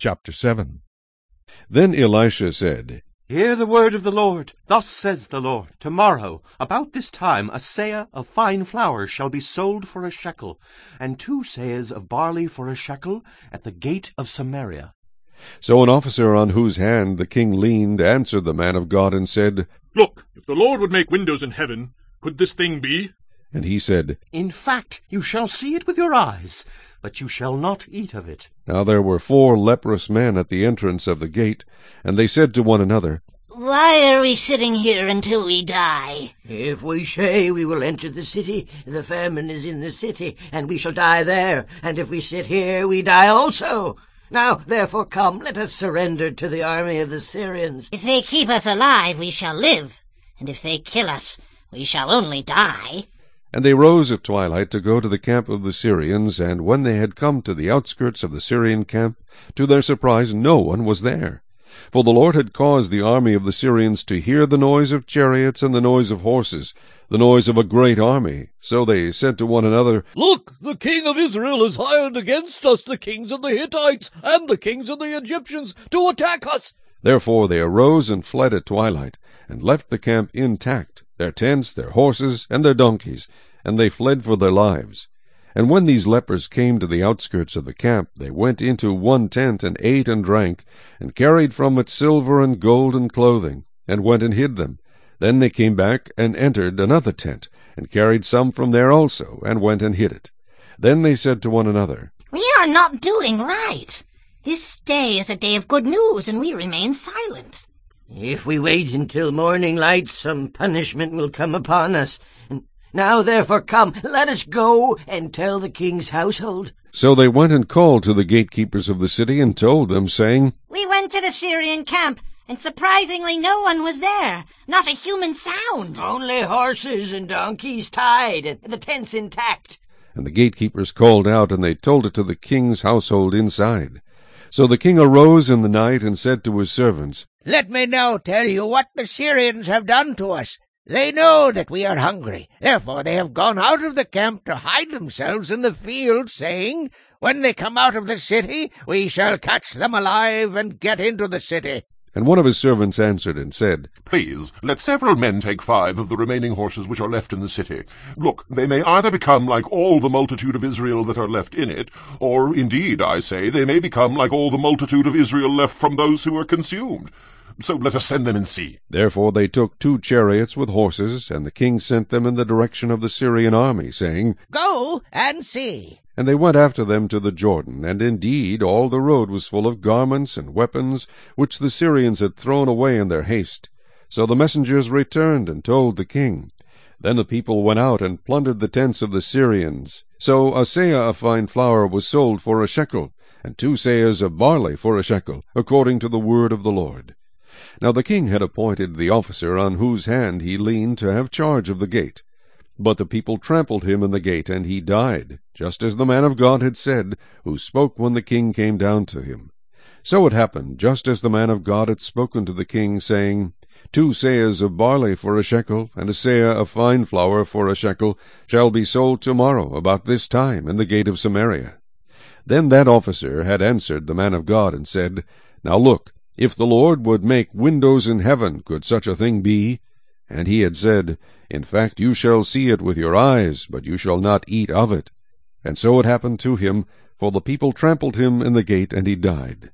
Chapter 7 Then Elisha said, Hear the word of the Lord. Thus says the Lord, Tomorrow, about this time, a seah of fine flour shall be sold for a shekel, and two seahs of barley for a shekel, at the gate of Samaria. So an officer on whose hand the king leaned answered the man of God and said, Look, if the Lord would make windows in heaven, could this thing be? And he said, In fact, you shall see it with your eyes, but you shall not eat of it. Now there were four leprous men at the entrance of the gate, and they said to one another, Why are we sitting here until we die? If we say we will enter the city, the famine is in the city, and we shall die there, and if we sit here, we die also. Now, therefore, come, let us surrender to the army of the Syrians. If they keep us alive, we shall live, and if they kill us, we shall only die. And they rose at twilight to go to the camp of the Syrians, and when they had come to the outskirts of the Syrian camp, to their surprise no one was there. For the Lord had caused the army of the Syrians to hear the noise of chariots and the noise of horses, the noise of a great army. So they said to one another, Look, the king of Israel has hired against us the kings of the Hittites and the kings of the Egyptians to attack us. Therefore they arose and fled at twilight, and left the camp intact their tents, their horses, and their donkeys, and they fled for their lives. And when these lepers came to the outskirts of the camp, they went into one tent, and ate and drank, and carried from it silver and gold and clothing, and went and hid them. Then they came back, and entered another tent, and carried some from there also, and went and hid it. Then they said to one another, We are not doing right. This day is a day of good news, and we remain silent. If we wait until morning light, some punishment will come upon us. now, therefore, come, let us go and tell the king's household. So they went and called to the gatekeepers of the city and told them, saying, We went to the Syrian camp, and surprisingly no one was there, not a human sound. Only horses and donkeys tied, and the tents intact. And the gatekeepers called out, and they told it to the king's household inside. So the king arose in the night and said to his servants, Let me now tell you what the Syrians have done to us. They know that we are hungry. Therefore they have gone out of the camp to hide themselves in the field, saying, When they come out of the city, we shall catch them alive and get into the city. And one of his servants answered and said, Please, let several men take five of the remaining horses which are left in the city. Look, they may either become like all the multitude of Israel that are left in it, or indeed, I say, they may become like all the multitude of Israel left from those who are consumed so let us send them and see. Therefore they took two chariots with horses, and the king sent them in the direction of the Syrian army, saying, Go and see. And they went after them to the Jordan, and indeed all the road was full of garments and weapons, which the Syrians had thrown away in their haste. So the messengers returned and told the king. Then the people went out and plundered the tents of the Syrians. So a seah of fine flour was sold for a shekel, and two seahs of barley for a shekel, according to the word of the Lord. Now the king had appointed the officer on whose hand he leaned to have charge of the gate. But the people trampled him in the gate, and he died, just as the man of God had said, who spoke when the king came down to him. So it happened, just as the man of God had spoken to the king, saying, Two seahs of barley for a shekel, and a seah of fine flour for a shekel, shall be sold tomorrow about this time in the gate of Samaria. Then that officer had answered the man of God, and said, Now look, if the Lord would make windows in heaven, could such a thing be? And he had said, In fact, you shall see it with your eyes, but you shall not eat of it. And so it happened to him, for the people trampled him in the gate, and he died.